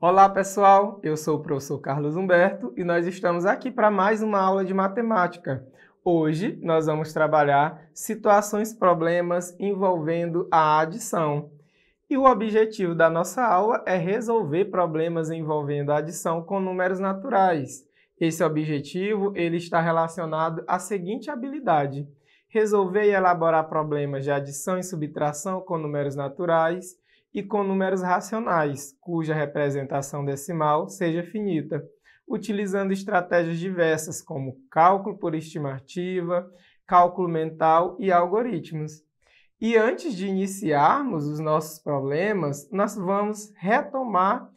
Olá pessoal, eu sou o professor Carlos Humberto e nós estamos aqui para mais uma aula de matemática. Hoje nós vamos trabalhar situações problemas envolvendo a adição. E o objetivo da nossa aula é resolver problemas envolvendo a adição com números naturais. Esse objetivo ele está relacionado à seguinte habilidade: resolver e elaborar problemas de adição e subtração com números naturais e com números racionais, cuja representação decimal seja finita, utilizando estratégias diversas como cálculo por estimativa, cálculo mental e algoritmos. E antes de iniciarmos os nossos problemas, nós vamos retomar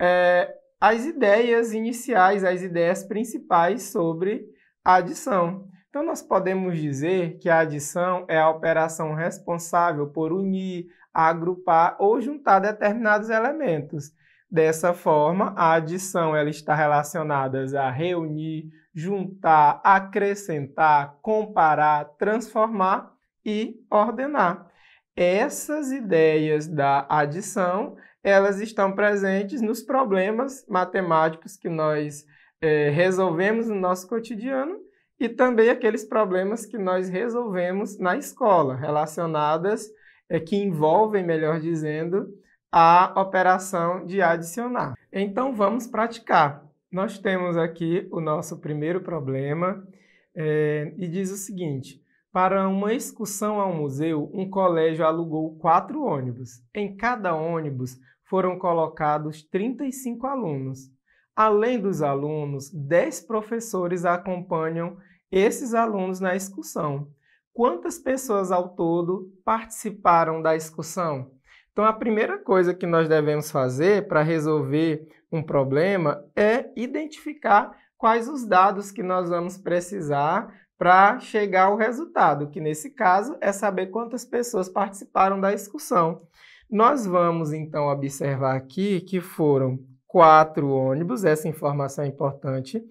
é, as ideias iniciais, as ideias principais sobre a adição. Então, nós podemos dizer que a adição é a operação responsável por unir, agrupar ou juntar determinados elementos. Dessa forma, a adição ela está relacionada a reunir, juntar, acrescentar, comparar, transformar e ordenar. Essas ideias da adição, elas estão presentes nos problemas matemáticos que nós é, resolvemos no nosso cotidiano e também aqueles problemas que nós resolvemos na escola, relacionadas, é, que envolvem, melhor dizendo, a operação de adicionar. Então vamos praticar. Nós temos aqui o nosso primeiro problema é, e diz o seguinte: para uma excursão ao museu, um colégio alugou quatro ônibus. Em cada ônibus foram colocados 35 alunos. Além dos alunos, 10 professores acompanham esses alunos na excursão. Quantas pessoas ao todo participaram da excursão? Então, a primeira coisa que nós devemos fazer para resolver um problema é identificar quais os dados que nós vamos precisar para chegar ao resultado, que nesse caso é saber quantas pessoas participaram da excursão. Nós vamos então observar aqui que foram quatro ônibus, essa informação é importante,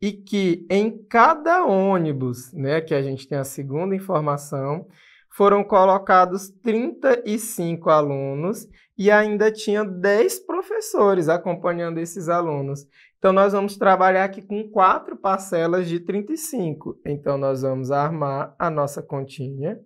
e que em cada ônibus, né, que a gente tem a segunda informação, foram colocados 35 alunos e ainda tinha 10 professores acompanhando esses alunos. Então, nós vamos trabalhar aqui com quatro parcelas de 35. Então, nós vamos armar a nossa continha.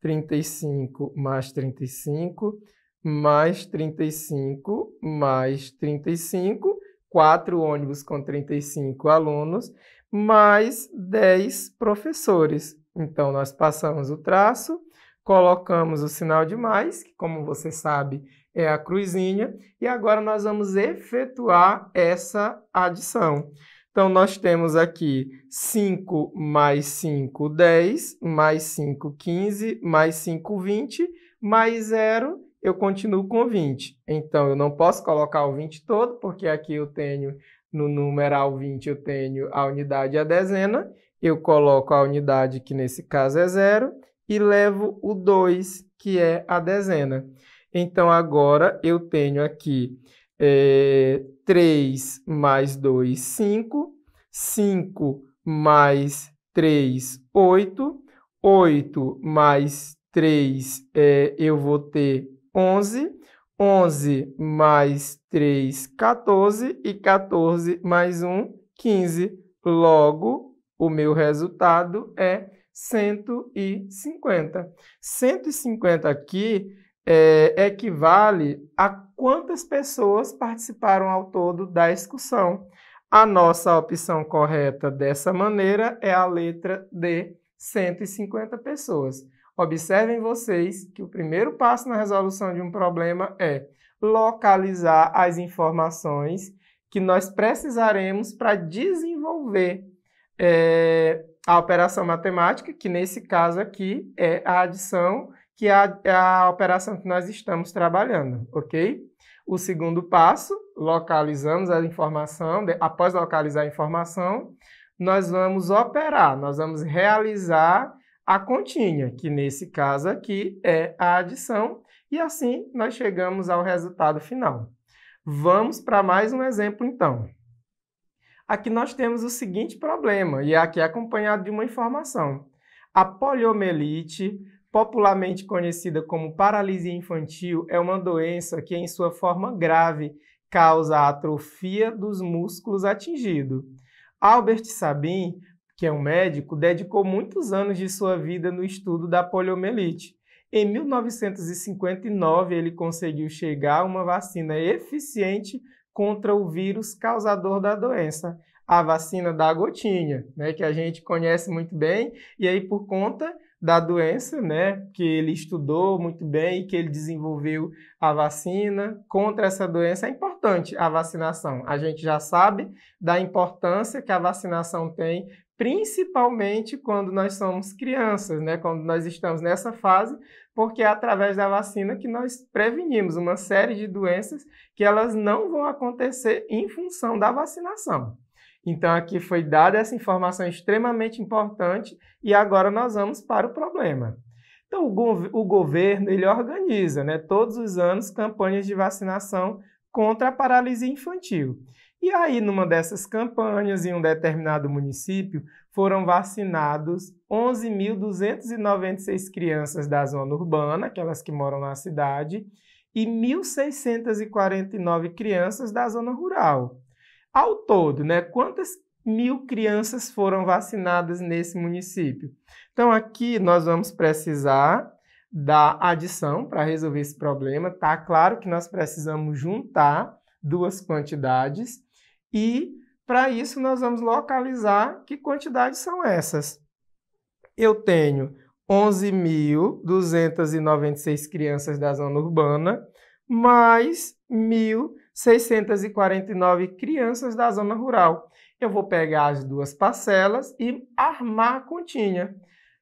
35 mais 35, mais 35, mais 35, quatro ônibus com 35 alunos, mais 10 professores. Então, nós passamos o traço, colocamos o sinal de mais, que, como você sabe, é a cruzinha, e agora nós vamos efetuar essa adição. Então, nós temos aqui 5 mais 5, 10, mais 5, 15, mais 5, 20, mais 0, eu continuo com 20. Então, eu não posso colocar o 20 todo, porque aqui eu tenho, no numeral 20, eu tenho a unidade e a dezena. Eu coloco a unidade, que nesse caso é zero, e levo o 2, que é a dezena. Então, agora eu tenho aqui é, eh, 3 mais 2, 5. 5 mais 3, 8. 8 mais 3, é, eh, eu vou ter 11. 11 mais 3, 14. E 14 mais 1, 15. Logo, o meu resultado é 150. 150 aqui é, equivale a quantas pessoas participaram ao todo da excursão. A nossa opção correta dessa maneira é a letra D, 150 pessoas. Observem vocês que o primeiro passo na resolução de um problema é localizar as informações que nós precisaremos para desenvolver é, a operação matemática, que nesse caso aqui é a adição, que é a, é a operação que nós estamos trabalhando, ok? O segundo passo, localizamos a informação, de, após localizar a informação, nós vamos operar, nós vamos realizar a continha, que nesse caso aqui é a adição, e assim nós chegamos ao resultado final. Vamos para mais um exemplo, então. Aqui nós temos o seguinte problema, e é aqui é acompanhado de uma informação. A poliomielite, popularmente conhecida como paralisia infantil, é uma doença que, em sua forma grave, causa atrofia dos músculos atingido. Albert Sabin que é um médico, dedicou muitos anos de sua vida no estudo da poliomielite. Em 1959, ele conseguiu chegar a uma vacina eficiente contra o vírus causador da doença, a vacina da gotinha, né, que a gente conhece muito bem, e aí por conta da doença, né, que ele estudou muito bem e que ele desenvolveu a vacina contra essa doença, é importante a vacinação. A gente já sabe da importância que a vacinação tem principalmente quando nós somos crianças, né? quando nós estamos nessa fase, porque é através da vacina que nós prevenimos uma série de doenças que elas não vão acontecer em função da vacinação. Então, aqui foi dada essa informação extremamente importante e agora nós vamos para o problema. Então, o, gov o governo ele organiza né, todos os anos campanhas de vacinação contra a paralisia infantil. E aí, numa dessas campanhas, em um determinado município, foram vacinados 11.296 crianças da zona urbana, aquelas que moram na cidade, e 1.649 crianças da zona rural. Ao todo, né, quantas mil crianças foram vacinadas nesse município? Então, aqui nós vamos precisar da adição para resolver esse problema. Tá claro que nós precisamos juntar duas quantidades. E para isso nós vamos localizar que quantidades são essas. Eu tenho 11.296 crianças da zona urbana, mais 1.649 crianças da zona rural. Eu vou pegar as duas parcelas e armar a continha.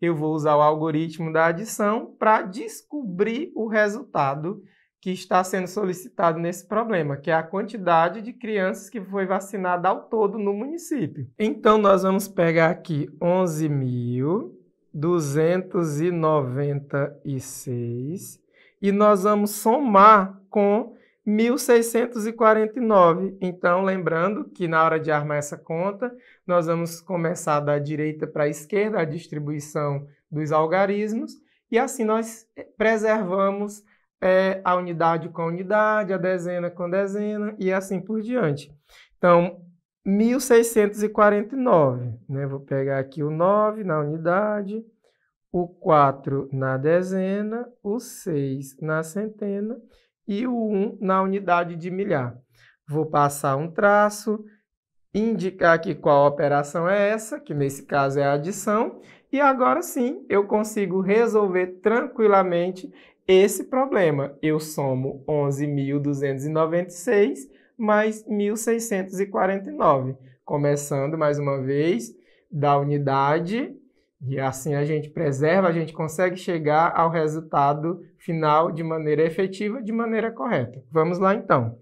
Eu vou usar o algoritmo da adição para descobrir o resultado que está sendo solicitado nesse problema, que é a quantidade de crianças que foi vacinada ao todo no município. Então, nós vamos pegar aqui 11.296 e nós vamos somar com 1.649. Então, lembrando que na hora de armar essa conta, nós vamos começar da direita para a esquerda a distribuição dos algarismos e assim nós preservamos é, a unidade com a unidade, a dezena com dezena e assim por diante. Então, 1649, né? Vou pegar aqui o 9 na unidade, o 4 na dezena, o 6 na centena e o 1 na unidade de milhar. Vou passar um traço, indicar aqui qual operação é essa, que nesse caso é a adição, e agora sim eu consigo resolver tranquilamente esse problema. Eu somo 11.296 mais 1.649, começando mais uma vez da unidade, e assim a gente preserva, a gente consegue chegar ao resultado final de maneira efetiva, de maneira correta. Vamos lá então.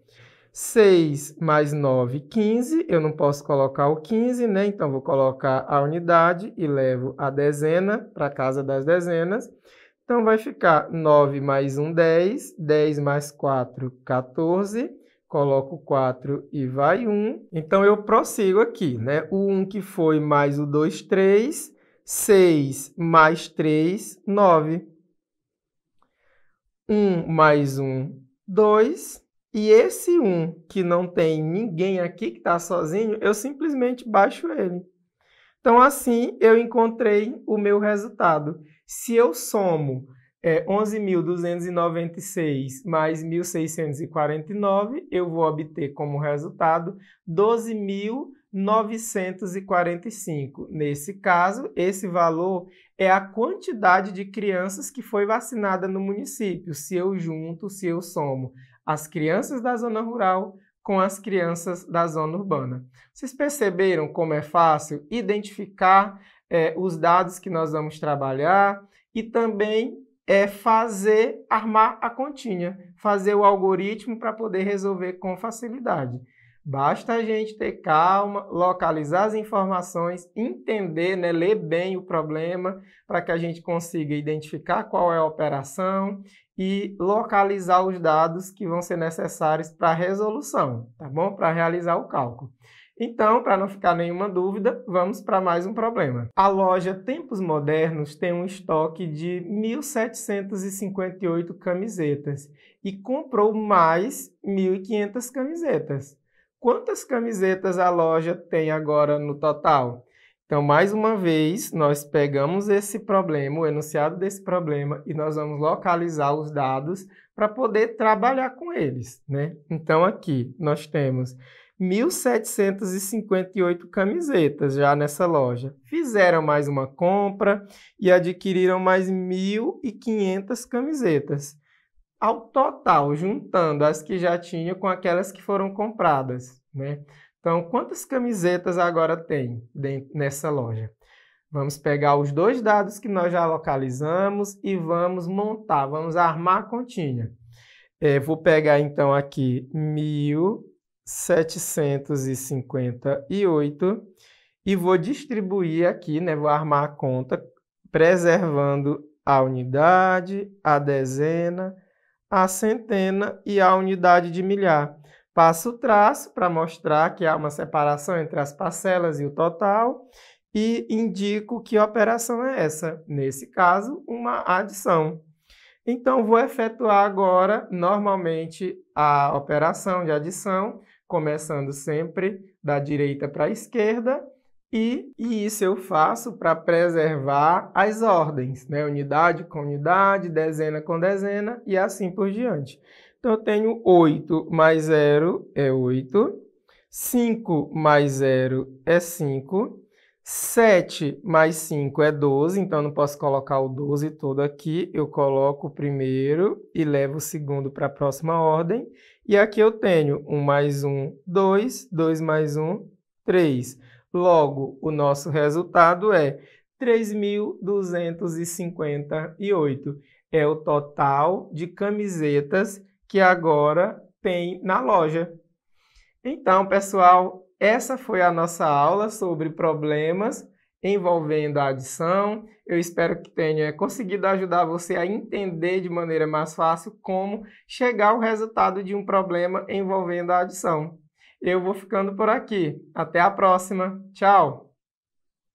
6 mais 9, 15. Eu não posso colocar o 15, né? Então, vou colocar a unidade e levo a dezena para casa das dezenas. Então, vai ficar 9 mais 1, 10. 10 mais 4, 14. Coloco 4 e vai 1. Então, eu prossigo aqui, né? O 1 que foi mais o 2, 3. 6 mais 3, 9. 1 mais 1, 2. E esse 1 que não tem ninguém aqui, que está sozinho, eu simplesmente baixo ele. Então, assim, eu encontrei o meu resultado. Se eu somo é, 11.296 mais 1.649, eu vou obter como resultado 12.945. Nesse caso, esse valor é a quantidade de crianças que foi vacinada no município. Se eu junto, se eu somo as crianças da zona rural com as crianças da zona urbana. Vocês perceberam como é fácil identificar é, os dados que nós vamos trabalhar e também é, fazer, armar a continha, fazer o algoritmo para poder resolver com facilidade. Basta a gente ter calma, localizar as informações, entender, né, ler bem o problema, para que a gente consiga identificar qual é a operação e localizar os dados que vão ser necessários para a resolução, tá bom? Para realizar o cálculo. Então, para não ficar nenhuma dúvida, vamos para mais um problema. A loja Tempos Modernos tem um estoque de 1.758 camisetas e comprou mais 1.500 camisetas. Quantas camisetas a loja tem agora no total? Então, mais uma vez, nós pegamos esse problema, o enunciado desse problema, e nós vamos localizar os dados para poder trabalhar com eles. Né? Então, aqui nós temos 1.758 camisetas já nessa loja. Fizeram mais uma compra e adquiriram mais 1.500 camisetas. Ao total, juntando as que já tinham com aquelas que foram compradas, né? Então, quantas camisetas agora tem nessa loja? Vamos pegar os dois dados que nós já localizamos e vamos montar, vamos armar a continha. É, vou pegar então aqui mil 758 e vou distribuir aqui, né, vou armar a conta preservando a unidade, a dezena, a centena e a unidade de milhar. Passo o traço para mostrar que há uma separação entre as parcelas e o total e indico que operação é essa, nesse caso, uma adição. Então, vou efetuar agora, normalmente, a operação de adição começando sempre da direita para a esquerda, e, e, isso eu faço para preservar as ordens, né? unidade com unidade, dezena com dezena e assim por diante. Então, eu tenho 8 mais 0 é 8, 5 mais 0 é 5, 7 mais 5 é 12, então eu não posso colocar o 12 todo aqui, eu coloco o primeiro e levo o segundo para a próxima ordem, e aqui eu tenho 1 mais 1, 2, 2 mais 1, 3. Logo, o nosso resultado é 3.258. É o total de camisetas que agora tem na loja. Então, pessoal, essa foi a nossa aula sobre problemas envolvendo a adição. Eu espero que tenha conseguido ajudar você a entender de maneira mais fácil como chegar ao resultado de um problema envolvendo a adição. Eu vou ficando por aqui. Até a próxima. Tchau!